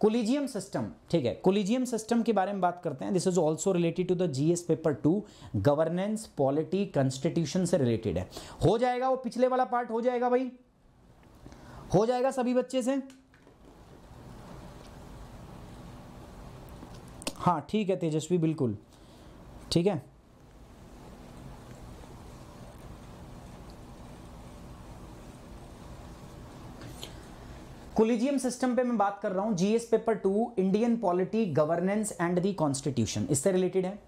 collegium system ठीक है collegium system के बारे में बात करते हैं this is also related to the GS paper two governance polity constitution से रिलेटेड है हो जाएगा वो पिछले वाला पार्ट हो जाएगा भाई हो जाएगा सभी बच्चे से हाँ ठीक है तेजस्वी बिल्कुल ठीक है कोलिजियम सिस्टम पे मैं बात कर रहा हूं GS paper two Indian polity governance and the constitution इससे रिलेटेड है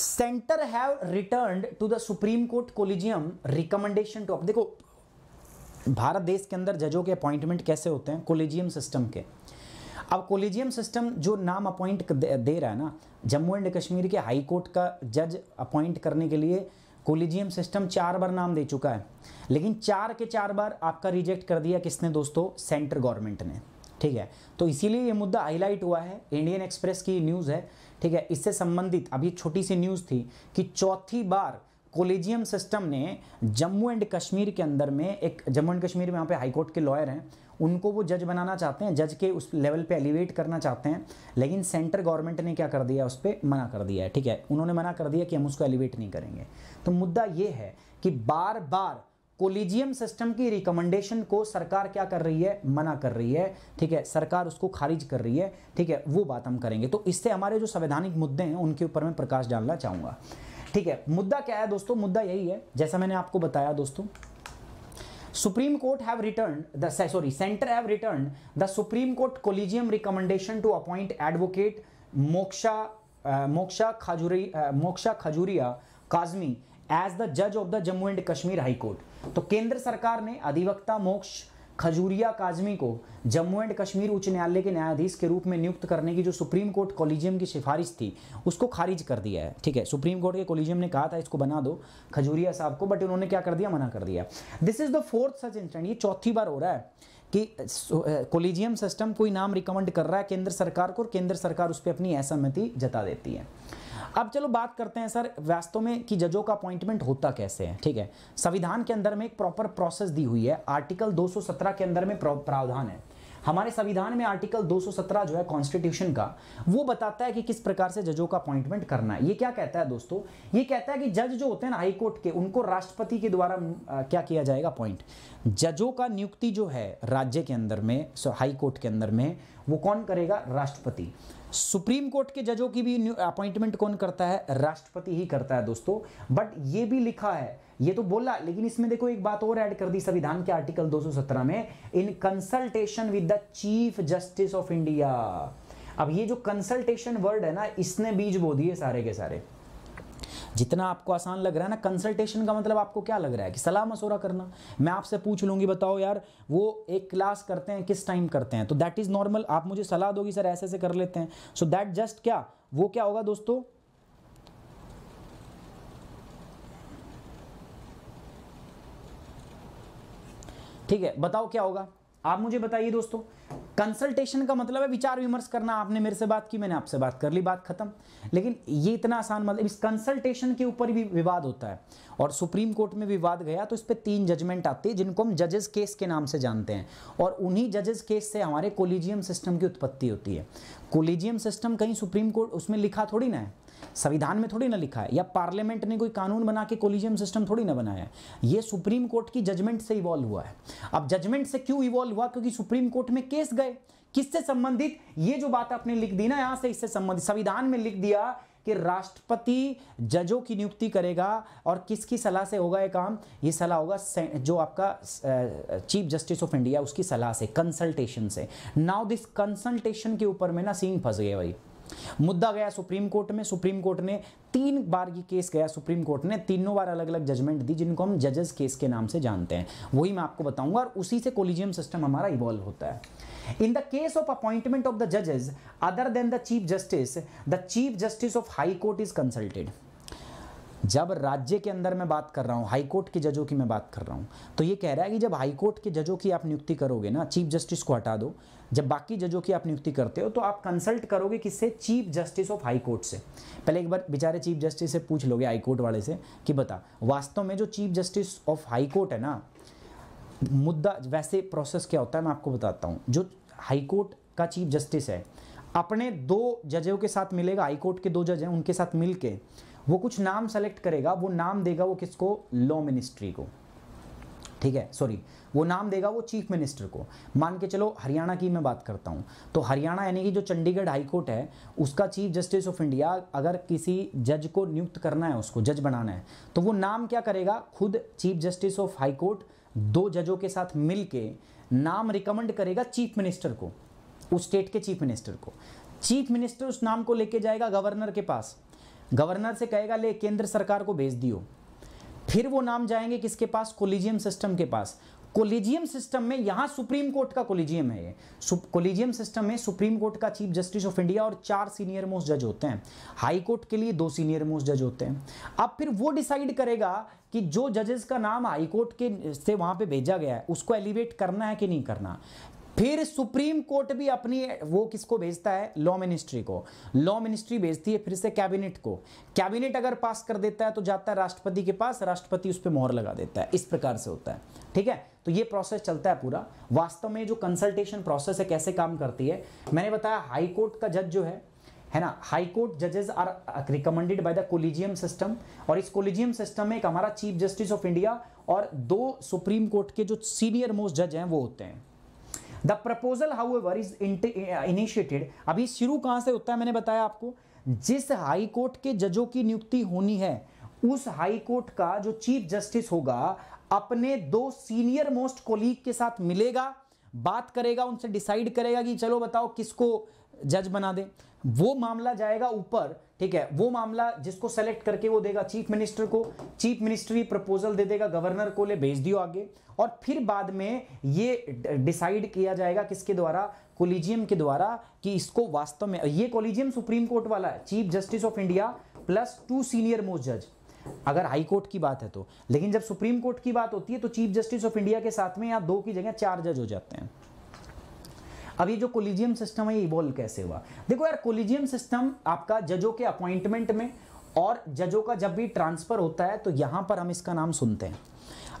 centre have return to the supreme Court collegium recommendation to देखो भारत देश के अंदर जजों के अपॉइंटमेंट कैसे होते हैं कोलिजियम सिस्टम के अब कोलिजियम सिस्टम जो नाम अपॉइंट दे रहा है ना जम्मू एंड कश्मीर के हाई कोर्ट का जज अपॉइंट करने के लिए कोलिजियम सिस्टम चार बार नाम दे चुका है लेकिन चार के चार बार आपका रिजेक्ट कर दिया किसने दोस्तों सेंटर गवर्नमेंट ने ठीक है तो इसीलिए ये मुद्दा हाईलाइट हुआ है इंडियन एक्सप्रेस की न्यूज़ है ठीक है इससे संबंधित अभी छोटी सी न्यूज़ थी कि चौथी बार कोलेजियम सिस्टम ने जम्मू एंड कश्मीर के अंदर में एक जम्मू एंड कश्मीर में यहाँ पे हाईकोर्ट के लॉयर हैं उनको वो जज बनाना चाहते हैं जज के उस लेवल पे एलिवेट करना चाहते हैं लेकिन सेंटर गवर्नमेंट ने क्या कर दिया उस पर मना कर दिया है ठीक है उन्होंने मना कर दिया कि हम उसको एलिवेट नहीं करेंगे तो मुद्दा यह है कि बार बार कोलिजियम सिस्टम की रिकमेंडेशन को सरकार क्या कर रही है मना कर रही है ठीक है सरकार उसको खारिज कर रही है ठीक है वो बात हम करेंगे तो इससे हमारे जो संवैधानिक मुद्दे हैं उनके ऊपर मैं प्रकाश डालना चाहूंगा ठीक है मुद्दा क्या है दोस्तों मुद्दा यही है जैसा मैंने आपको बताया दोस्तों Supreme Court have return the sorry centre have return the supreme Court collegium recommendation to appoint advocate Moksha Moksha Khajuri Moksha Khajuria Kazmi as the जज of the Jammu and Kashmir High Court तो केंद्र सरकार ने अधिवक्ता मोक्ष खजूरिया काजमी को जम्मू एंड कश्मीर उच्च न्यायालय के न्यायाधीश के रूप में नियुक्त करने की जो सुप्रीम कोर्ट कॉलेजियम की सिफारिश थी उसको खारिज कर दिया है ठीक है सुप्रीम कोर्ट के कॉलेजियम ने कहा था इसको बना दो खजूरिया साहब को बट उन्होंने क्या कर दिया मना कर दिया this is the fourth such instant ये चौथी बार हो रहा है कि कोलिजियम सिस्टम कोई नाम रिकमेंड कर रहा है केंद्र सरकार को और केंद्र सरकार उस पर अपनी असहमति जता देती है अब चलो बात करते हैं सर वास्तव में कि जजों का अपॉइंटमेंट होता कैसे है ठीक है संविधान के अंदर में एक प्रॉपर प्रोसेस दी हुई है आर्टिकल 217 के अंदर में प्रावधान है हमारे संविधान में आर्टिकल 217 जो है कॉन्स्टिट्यूशन का वो बताता है कि किस प्रकार से जजों का अपॉइंटमेंट करना है ये क्या कहता है दोस्तों ये कहता है कि जज जो होते हैं ना हाईकोर्ट के उनको राष्ट्रपति के द्वारा क्या किया जाएगा अपॉइंट जजों का नियुक्ति जो है राज्य के अंदर में हाईकोर्ट के अंदर में वो कौन करेगा राष्ट्रपति सुप्रीम कोर्ट के जजों की भी अपॉइंटमेंट कौन करता है राष्ट्रपति ही करता है दोस्तों बट ये भी लिखा है ये तो बोला लेकिन इसमें देखो एक बात और ऐड कर दी संविधान के आर्टिकल 217 में in consultation with the Chief Justice of India अब ये जो कंसल्टेशन वर्ड है ना इसने बीज बो दिए सारे के सारे जितना आपको आसान लग रहा है ना कंसल्टेशन का मतलब आपको क्या लग रहा है कि सलाह मशवरा करना मैं आपसे पूछ लूंगी बताओ यार वो एक क्लास करते हैं किस टाइम करते हैं तो दैट इज़ नॉर्मल आप मुझे सलाह दोगी सर ऐसे ऐसे कर लेते हैं सो दैट जस्ट क्या वो क्या होगा दोस्तों ठीक है बताओ क्या होगा आप मुझे बताइए दोस्तों कंसल्टेशन का मतलब है विचार विमर्श करना आपने मेरे से बात की मैंने आपसे बात कर ली बात खत्म लेकिन ये इतना आसान मतलब इस कंसल्टेशन के ऊपर भी विवाद होता है और सुप्रीम कोर्ट में विवाद गया तो इस पर तीन जजमेंट आती है जिनको हम जजेस केस के नाम से जानते हैं और उन्हीं जजेस केस से हमारे कोलिजियम सिस्टम की उत्पत्ति होती है कोलिजियम सिस्टम कहीं सुप्रीम कोर्ट उसमें लिखा थोड़ी ना है संविधान में थोड़ी ना लिखा है या पार्लियामेंट ने कोई कानून बना के कोलिजियम सिस्टम थोड़ी ना बनाया है ये सुप्रीम कोर्ट की जजमेंट से इवॉल्व हुआ है अब जजमेंट से क्यों इवॉल्व हुआ क्योंकि सुप्रीम कोर्ट में केस गए किससे संबंधित ये जो बात आपने लिख दी ना यहां से इससे संबंधित संविधान में लिख दिया कि राष्ट्रपति जजों की नियुक्ति करेगा और किसकी सलाह से होगा ये काम ये सलाह होगा जो आपका चीफ जस्टिस ऑफ इंडिया उसकी सलाह से कंसल्टेशन से नाउ दिस कंसल्टेशन के ऊपर में ना सीन फंस गया भाई मुद्दा गया सुप्रीम कोर्ट में सुप्रीम कोर्ट ने तीन बार ये केस गया सुप्रीम कोर्ट ने तीनों बार अलग अलग जजमेंट दी जिनको हम जजेस केस के नाम से जानते हैं वही मैं आपको बताऊंगा और उसी से कोलिजियम सिस्टम हमारा इवॉल्व होता है in the case of appointment of the जजेस other than the Chief Justice the Chief Justice of High Court is consulted जब राज्य के अंदर मैं बात कर रहा हूँ हाईकोर्ट के जजों की मैं बात कर रहा हूँ तो ये कह रहा है कि जब हाईकोर्ट के जजों की आप नियुक्ति करोगे ना चीफ जस्टिस को हटा दो जब बाकी जजों की आप नियुक्ति करते हो तो आप कंसल्ट करोगे किससे चीफ जस्टिस ऑफ हाईकोर्ट से पहले एक बार बेचारे चीफ जस्टिस से पूछ लोगे हाईकोर्ट वाले से कि बता वास्तव में जो चीफ जस्टिस ऑफ हाईकोर्ट है ना मुद्दा वैसे प्रोसेस क्या होता है मैं आपको बताता हूँ जो हाईकोर्ट का चीफ जस्टिस है अपने दो जजों के साथ मिलेगा हाईकोर्ट के दो जज हैं उनके साथ मिलकर वो कुछ नाम सेलेक्ट करेगा वो नाम देगा वो किसको लॉ मिनिस्ट्री को ठीक है सॉरी वो नाम देगा वो चीफ मिनिस्टर को मान के चलो हरियाणा की मैं बात करता हूँ तो हरियाणा यानी कि जो चंडीगढ़ हाई कोर्ट है उसका चीफ जस्टिस ऑफ इंडिया अगर किसी जज को नियुक्त करना है उसको जज बनाना है तो वो नाम क्या करेगा खुद Chief Justice of High Court दो जजों के साथ मिल के नाम रिकमेंड करेगा चीफ मिनिस्टर को उस स्टेट के चीफ मिनिस्टर को चीफ मिनिस्टर उस नाम को लेके जाएगा गवर्नर के पास गवर्नर से कहेगा ले केंद्र सरकार को भेज दियो फिर वो नाम जाएंगे किसके पास कोलिजियम सिस्टम के पास कोलिजियम सिस्टम में यहां सुप्रीम कोर्ट का कोलिजियम है ये कोलिजियम सिस्टम में सुप्रीम कोर्ट का चीफ जस्टिस ऑफ इंडिया और चार सीनियर मोस्ट जज होते हैं हाई कोर्ट के लिए दो सीनियर मोस्ट जज होते हैं अब फिर वो डिसाइड करेगा कि जो जजेस का नाम हाई कोर्ट के से वहां पे भेजा गया है उसको एलिवेट करना है कि नहीं करना फिर सुप्रीम कोर्ट भी अपनी वो किसको भेजता है लॉ मिनिस्ट्री को लॉ मिनिस्ट्री भेजती है फिर से कैबिनेट को कैबिनेट अगर पास कर देता है तो जाता है राष्ट्रपति के पास राष्ट्रपति उस पर मोहर लगा देता है इस प्रकार से होता है ठीक है तो ये प्रोसेस चलता है पूरा वास्तव में जो कंसल्टेशन प्रोसेस है कैसे काम करती है मैंने बताया हाईकोर्ट का जज जो है है ना हाई कोर्ट जजेस are recommended by the collegium system और इस कोलिजियम सिस्टम में एक हमारा चीफ जस्टिस ऑफ इंडिया और दो सुप्रीम कोर्ट के जो सीनियर मोस्ट जज हैं वो होते हैं the proposal however is initiated अभी शुरू कहां से होता है मैंने बताया आपको जिस हाई कोर्ट के जजों की नियुक्ति होनी है उस हाई कोर्ट का जो चीफ जस्टिस होगा अपने दो सीनियर मोस्ट कोलीग के साथ मिलेगा बात करेगा उनसे डिसाइड करेगा कि चलो बताओ किसको जज बना दे वो मामला जाएगा ऊपर ठीक है वो मामला जिसको सेलेक्ट करके वो देगा चीफ मिनिस्टर को चीफ मिनिस्टर प्रपोजल दे देगा गवर्नर को ले भेज दियो आगे और फिर बाद में ये डिसाइड किया जाएगा किसके द्वारा कोलिजियम के द्वारा कि इसको वास्तव में ये कोलिजियम सुप्रीम कोर्ट वाला है Chief Justice of India plus two senior most जज अगर हाई कोर्ट की बात है तो लेकिन जब सुप्रीम कोर्ट की बात होती है तो चीफ जस्टिस ऑफ इंडिया के साथ में यहाँ दो की जगह चार जज हो जाते हैं अब ये जो कोलिजियम सिस्टम है ये इवॉल्व कैसे हुआ देखो यार कोलिजियम सिस्टम आपका जजों के अपॉइंटमेंट में और जजों का जब भी ट्रांसफर होता है तो यहां पर हम इसका नाम सुनते हैं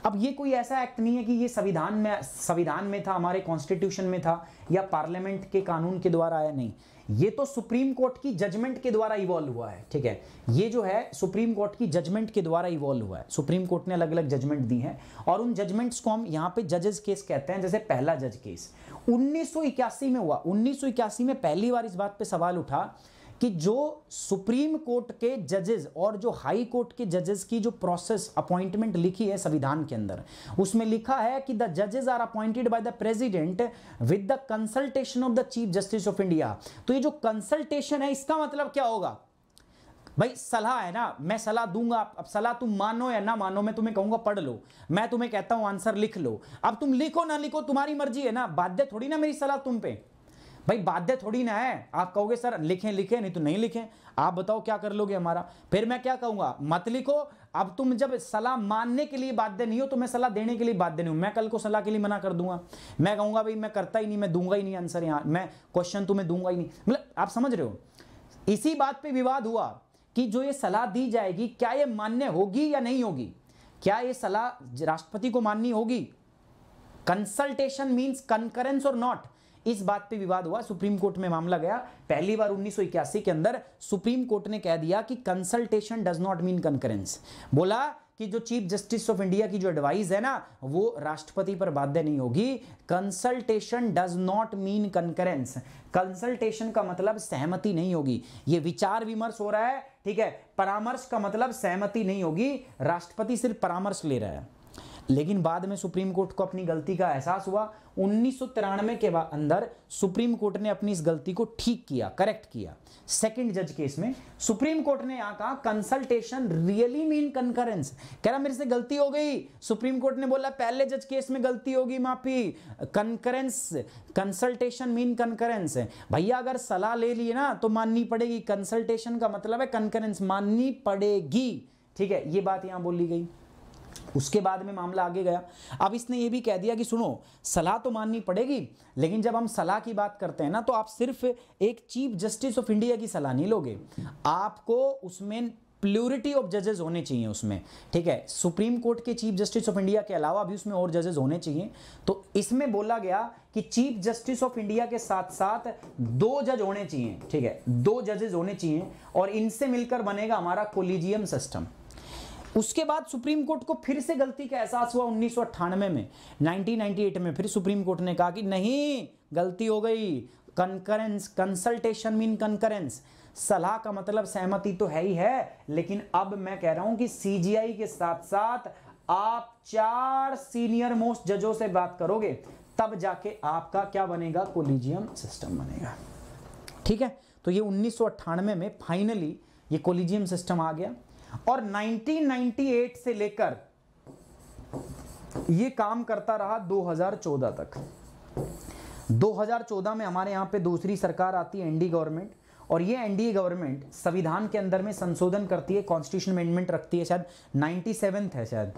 अब ये कोई ऐसा एक्ट नहीं है कि ये संविधान में संविधान में था हमारे कॉन्स्टिट्यूशन में था या पार्लियामेंट के कानून के द्वारा आया नहीं ये तो सुप्रीम कोर्ट की जजमेंट के द्वारा इवॉल्व हुआ है ठीक है ये जो है सुप्रीम कोर्ट की जजमेंट के द्वारा इवॉल्व हुआ है सुप्रीम कोर्ट ने अलग अलग जजमेंट दी हैं और उन जजमेंट्स को हम यहाँ पे जजेस केस कहते हैं जैसे पहला जज केस उन्नीस में हुआ उन्नीस में पहली बार इस बात पर सवाल उठा कि जो सुप्रीम कोर्ट के जजेस और जो हाई कोर्ट के जजेस की जो प्रोसेस अपॉइंटमेंट लिखी है संविधान के अंदर उसमें लिखा है कि द जजेस are appointed by the President with the consultation of the Chief Justice of India तो ये जो कंसल्टेशन है इसका मतलब क्या होगा भाई सलाह है ना मैं सलाह दूंगा अब सलाह तुम मानो या ना मानो मैं तुम्हें कहूंगा पढ़ लो मैं तुम्हें कहता हूं आंसर लिख लो अब तुम लिखो ना लिखो तुम्हारी मर्जी है ना बाध्य थोड़ी ना मेरी सलाह तुम पे भाई बाध्य थोड़ी ना है आप कहोगे सर लिखें लिखें नहीं तो नहीं लिखें आप बताओ क्या कर लोगे हमारा फिर मैं क्या कहूंगा मत लिखो अब तुम जब सलाह मानने के लिए बाध्य नहीं हो तो मैं सलाह देने के लिए बाध्य नहीं हूं मैं कल को सलाह के लिए मना कर दूंगा मैं कहूंगा भाई मैं करता ही नहीं मैं दूंगा ही नहीं आंसर यहां मैं क्वेश्चन तुम्हें तो दूंगा ही नहीं मतलब आप समझ रहे हो इसी बात पर विवाद हुआ कि जो ये सलाह दी जाएगी क्या ये मान्य होगी या नहीं होगी क्या ये सलाह राष्ट्रपति को माननी होगी कंसल्टेशन मीन्स कंकरेंस और नॉट इस बात पे विवाद हुआ सुप्रीम कोर्ट में मामला गया पहली बार 1981 के अंदर सुप्रीम कोर्ट ने कह दिया कि consultation does not mean concurrence बोला कि जो चीफ जस्टिस ऑफ इंडिया की जो एडवाइस है ना वो राष्ट्रपति पर बाध्य नहीं होगी consultation does not mean concurrence consultation का मतलब सहमति नहीं होगी ये विचार विमर्श हो रहा है ठीक है परामर्श का मतलब सहमति नहीं होगी राष्ट्रपति सिर्फ परामर्श ले रहा है लेकिन बाद में सुप्रीम कोर्ट को अपनी गलती का एहसास हुआ उन्नीस के अंदर सुप्रीम कोर्ट ने अपनी इस गलती को ठीक किया करेक्ट किया सेकंड जज केस में सुप्रीम कोर्ट ने यहां कहा कंसल्टेशन रियली मीन कंकरेंस कह रहा मेरे से गलती हो गई सुप्रीम कोर्ट ने बोला पहले जज केस में गलती होगी माफी कंकरेंस कंसल्टेशन मीन कंकरेंस भैया अगर सलाह ले लिए ना तो माननी पड़ेगी कंसल्टेशन का मतलब है कंकरेंस माननी पड़ेगी ठीक है ये बात यहां बोली गई उसके बाद में मामला आगे गया अब इसने ये भी कह दिया कि सुनो सलाह तो माननी पड़ेगी लेकिन जब हम सलाह की बात करते हैं ना तो आप सिर्फ एक चीफ जस्टिस ऑफ इंडिया की सलाह नहीं लोगे आपको उसमें प्लूरिटी ऑफ जजेज होने चाहिए उसमें ठीक है सुप्रीम कोर्ट के चीफ जस्टिस ऑफ इंडिया के अलावा भी उसमें और जजेस होने चाहिए तो इसमें बोला गया कि चीफ जस्टिस ऑफ इंडिया के साथ साथ दो जज होने चाहिए ठीक है दो जजेज होने चाहिए और इनसे मिलकर बनेगा हमारा कोलिजियम सिस्टम उसके बाद सुप्रीम कोर्ट को फिर से गलती का एहसास हुआ उन्नीस में 1998 में फिर सुप्रीम कोर्ट ने कहा कि नहीं गलती हो गई कंकरेंस कंसल्टेशन मीन कंकरेंस सलाह का मतलब सहमति तो है ही है लेकिन अब मैं कह रहा हूं कि सीजीआई के साथ साथ आप चार सीनियर मोस्ट जजों से बात करोगे तब जाके आपका क्या बनेगा कोलिजियम सिस्टम बनेगा ठीक है तो ये उन्नीस में फाइनली ये कोलिजियम सिस्टम आ गया और 1998 से लेकर ये काम करता रहा 2014 तक 2014 में हमारे यहां पे दूसरी सरकार आती है एनडी गवर्नमेंट और ये एनडीए गवर्नमेंट संविधान के अंदर में संशोधन करती है कॉन्स्टिट्यूशन अमेंडमेंट रखती है शायद नाइन्टी है शायद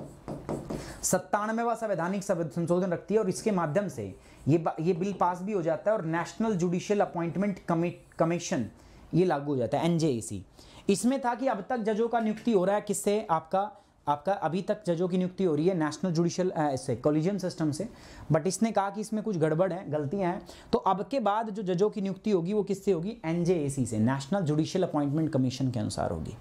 सत्तानवेवा संवैधानिक संशोधन रखती है और इसके माध्यम से ये ये बिल पास भी हो जाता है और National judicial Appointment commit commission ये लागू हो जाता है एन इसमें था कि अब तक जजों का नियुक्ति हो रहा है किससे आपका आपका अभी तक जजों की नियुक्ति हो रही है नेशनल जुडिशियल से कॉलिजियम सिस्टम से बट इसने कहा कि इसमें कुछ गड़बड़ है गलतियां हैं तो अब के बाद जो जजों की नियुक्ति होगी वो किससे होगी एनजेएसी से नेशनल जुडिशियल अपॉइंटमेंट कमीशन के अनुसार होगी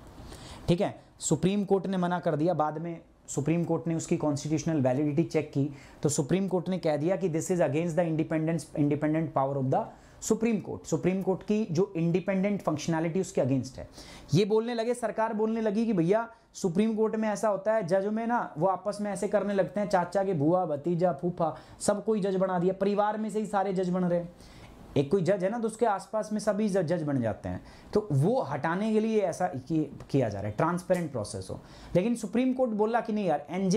ठीक है सुप्रीम कोर्ट ने मना कर दिया बाद में सुप्रीम कोर्ट ने उसकी कॉन्स्टिट्यूशनल वैलिडिटी चेक की तो सुप्रीम कोर्ट ने कह दिया कि this is against the independence independent power of the supreme Court Supreme Court की जो इंडिपेंडेंट फंक्शनैलिटी उसके अगेंस्ट है ये बोलने लगे सरकार बोलने लगी कि भैया सुप्रीम कोर्ट में ऐसा होता है जज में ना वो आपस में ऐसे करने लगते हैं चाचा के भूआ भतीजा फूफा सब कोई जज बना दिया परिवार में से ही सारे जज बन रहे हैं एक कोई जज है ना तो उसके आसपास में सभी जज बन जाते हैं तो वो हटाने के लिए ऐसा किया जा रहा है ट्रांसपेरेंट प्रोसेस हो लेकिन सुप्रीम कोर्ट बोला कि नहीं यार एन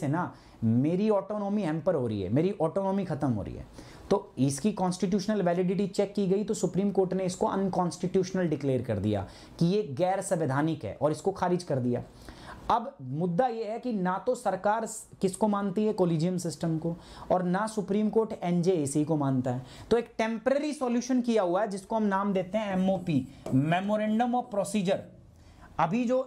से ना मेरी ऑटोनॉमी हेम्पर हो रही है मेरी ऑटोनॉमी ख़त्म हो रही है तो इसकी कॉन्स्टिट्यूशनल वैलिडिटी चेक की गई तो सुप्रीम कोर्ट ने इसको अनकॉन्स्टिट्यूशनल डिक्लेयर कर दिया कि ये गैर संवैधानिक है और इसको खारिज कर दिया अब मुद्दा यह है कि ना तो सरकार किसको मानती है कोलिजियम सिस्टम को और ना सुप्रीम कोर्ट एन को मानता है तो एक टेम्प्रेरी सोल्यूशन किया हुआ है जिसको हम नाम देते हैं एमओपी मेमोरेंडम ऑफ प्रोसीजर अभी जो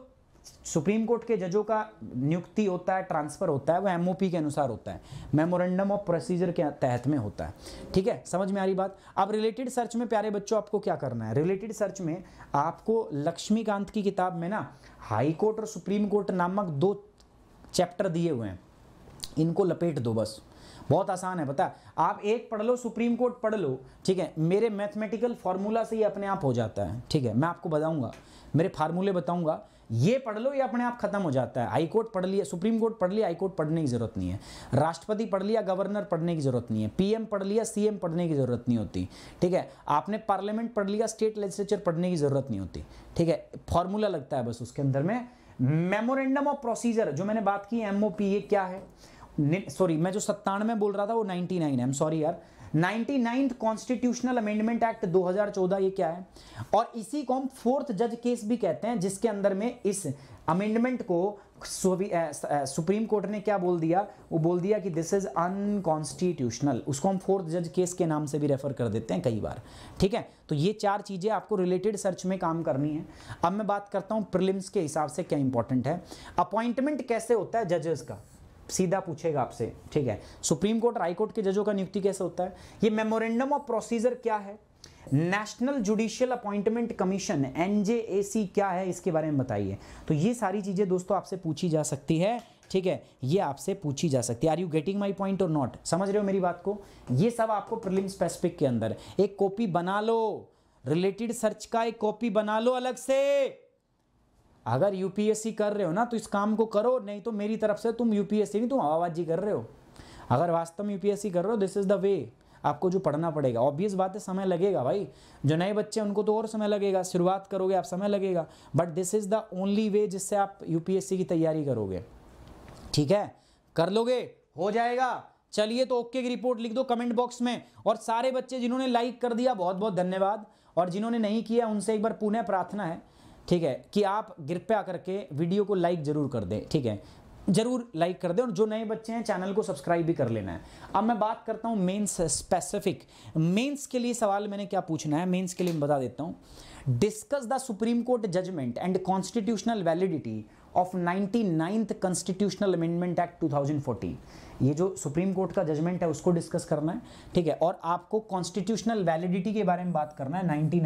सुप्रीम कोर्ट के जजों का नियुक्ति होता है ट्रांसफ़र होता है वो एमओपी के अनुसार होता है मेमोरेंडम ऑफ प्रोसीजर के तहत में होता है ठीक है समझ में आ रही बात अब रिलेटेड सर्च में प्यारे बच्चों आपको क्या करना है रिलेटेड सर्च में आपको लक्ष्मीकांत की किताब में ना हाई कोर्ट और सुप्रीम कोर्ट नामक दो चैप्टर दिए हुए हैं इनको लपेट दो बस बहुत आसान है पता आप एक पढ़ लो सुप्रीम कोर्ट पढ़ लो ठीक है मेरे मैथमेटिकल फार्मूला से ही अपने आप हो जाता है ठीक है मैं आपको बताऊंगा मेरे फार्मूले बताऊंगा ये पढ़ लो ये अपने आप खत्म हो जाता है हाई कोर्ट पढ़ लिया सुप्रीम कोर्ट पढ़ लिया हाई कोर्ट पढ़ने की जरूरत नहीं है राष्ट्रपति पढ़ लिया गवर्नर पढ़ने की जरूरत नहीं है पीएम पढ़ लिया सीएम पढ़ने की जरूरत नहीं होती ठीक है आपने पार्लियामेंट पढ़ लिया स्टेट लेजिस्लेचर पढ़ने की जरूरत नहीं होती ठीक है फॉर्मूला लगता है बस उसके अंदर में मेमोरेंडम ऑफ प्रोसीजर जो मैंने बात की एमओपी ये क्या है सॉरी मैं जो सत्तानवे बोल रहा था वो नाइनटी नाइन है सॉरी यार नाइन्टी कॉन्स्टिट्यूशनल अमेंडमेंट एक्ट 2014 ये क्या है और इसी को हम फोर्थ जज केस भी कहते हैं जिसके अंदर में इस अमेंडमेंट को सुप्रीम कोर्ट ने क्या बोल दिया वो बोल दिया कि दिस इज अनकॉन्स्टिट्यूशनल उसको हम फोर्थ जज केस के नाम से भी रेफर कर देते हैं कई बार ठीक है तो ये चार चीज़ें आपको रिलेटेड सर्च में काम करनी है अब मैं बात करता हूं प्रिलिम्स के हिसाब से क्या इंपॉर्टेंट है अपॉइंटमेंट कैसे होता है जजेस का सीधा पूछेगा आपसे ठीक है सुप्रीम कोर्ट हाई कोर्ट के जजों का नियुक्ति कैसे होता है ये मेमोरेंडम ऑफ प्रोसीजर क्या है national judicial appointment commission NJAC क्या है इसके बारे में बताइए तो ये सारी चीज़ें दोस्तों आपसे पूछी जा सकती है ठीक है ये आपसे पूछी जा सकती है are you getting my point और नॉट समझ रहे हो मेरी बात को ये सब आपको प्रिलिम स्पेसिफिक के अंदर एक कॉपी बना लो रिलेटेड सर्च का एक कॉपी बना लो अलग से अगर यूपीएससी कर रहे हो ना तो इस काम को करो नहीं तो मेरी तरफ से तुम यूपीएससी नहीं तुम आवाबाजी कर रहे हो अगर वास्तव में यूपीएससी कर रहे हो दिस इज़ द वे आपको जो पढ़ना पड़ेगा ऑब्वियस बात है समय लगेगा भाई जो नए बच्चे हैं उनको तो और समय लगेगा शुरुआत करोगे आप समय लगेगा but this is the only way जिससे आप यूपीएससी की तैयारी करोगे ठीक है कर लोगे हो जाएगा चलिए तो ओके की रिपोर्ट लिख दो कमेंट बॉक्स में और सारे बच्चे जिन्होंने लाइक कर दिया बहुत बहुत धन्यवाद और जिन्होंने नहीं किया उनसे एक बार पुनः प्रार्थना है ठीक है कि आप कृपया करके वीडियो को लाइक ज़रूर कर दें ठीक है जरूर लाइक कर दें और जो नए बच्चे हैं चैनल को सब्सक्राइब भी कर लेना है अब मैं बात करता हूँ मेंस स्पेसिफिक मेंस के लिए सवाल मैंने क्या पूछना है मेंस के लिए मैं बता देता हूँ discuss the supreme court judgement and constitutional validity of ninety ninth constitutional amendment act two ये जो सुप्रीम कोर्ट का जजमेंट है उसको डिस्कस करना है ठीक है और आपको कॉन्स्टिट्यूशनल वैलिडिटी के बारे में बात करना है नाइन्टी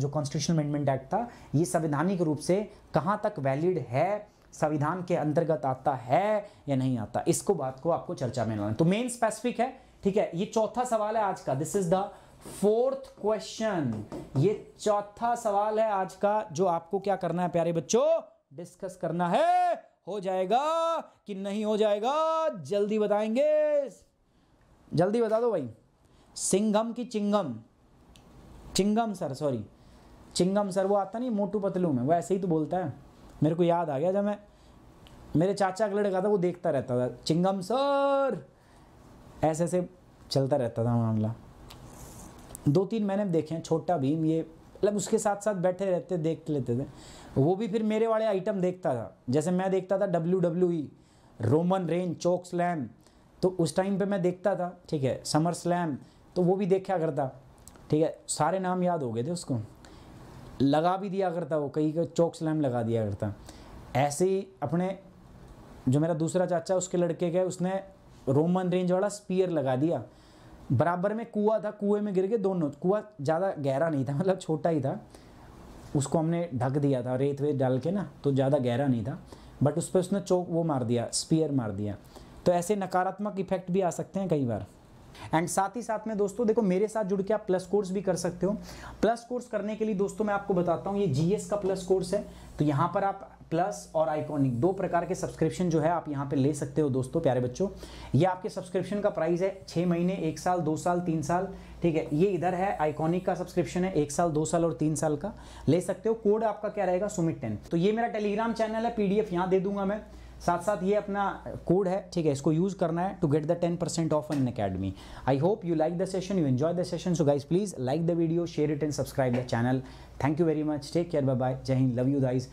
जो कॉन्स्टिट्यूशनल अमेंडमेंट एक्ट था ये संवैधानिक रूप से कहाँ तक वैलिड है संविधान के अंतर्गत आता है या नहीं आता इसको बात को आपको चर्चा में लाना तो मेन स्पेसिफिक है ठीक है ये चौथा सवाल है आज का this is the fourth question ये चौथा सवाल है आज का जो आपको क्या करना है प्यारे बच्चों डिस्कस करना है हो जाएगा कि नहीं हो जाएगा जल्दी बताएंगे जल्दी बता दो भाई सिंघम की chewing gum chewing gum sir sorry chewing gum sir वो आता नहीं मोटू पतलू में वो ऐसे ही तो बोलता है मेरे को याद आ गया जब मैं मेरे चाचा का लड़का था वो देखता रहता था चिंगम सर ऐसे ऐसे चलता रहता था मामला दो तीन मैंने देखे हैं छोटा भीम ये मतलब उसके साथ साथ बैठे रहते देख लेते थे वो भी फिर मेरे वाले आइटम देखता था जैसे मैं देखता था W W E Roman Reigns chokeslam तो उस टाइम पे मैं देखता था ठीक है समर स्लैम तो वो भी देखा करता ठीक है सारे नाम याद हो गए थे उसको लगा भी दिया करता वो कहीं का चौक स्लैम लगा दिया करता ऐसे ही अपने जो मेरा दूसरा चाचा उसके लड़के के उसने रोमन रेंज वाला स्पीयर लगा दिया बराबर में कुआ था कुएं में गिर गए दोनों कुआ ज़्यादा गहरा नहीं था मतलब छोटा ही था उसको हमने ढक दिया था रेत वेत डाल के ना तो ज़्यादा गहरा नहीं था बट उस पर उसने चौक वो मार दिया स्पीयर मार दिया तो ऐसे नकारात्मक इफेक्ट भी आ सकते हैं कई बार एंड साथ ही साथ में दोस्तों देखो मेरे साथ जुड़ के आप प्लस कोर्स भी कर सकते हो प्लस कोर्स करने के लिए दोस्तों मैं आपको बताता हूँ ये जीएस का प्लस कोर्स है तो यहाँ पर आप प्लस और आइकॉनिक दो प्रकार के सब्सक्रिप्शन जो है आप यहाँ पे ले सकते हो दोस्तों प्यारे बच्चों ये आपके सब्सक्रिप्शन का प्राइस है छः महीने एक साल दो साल तीन साल ठीक है ये इधर है आइकॉनिक का सब्सक्रिप्शन है एक साल दो साल और तीन साल का ले सकते हो कोड आपका क्या रहेगा सुमित टेन तो ये मेरा टेलीग्राम चैनल है पी डी दे दूंगा मैं साथ साथ ये अपना कोड है ठीक है इसको यूज़ करना है to get the ten percent off Unacademy I hope you like the session you enjoy the session so guys please like the video share it and subscribe the channel thank you very much take care bye bye Jai Hind love you guys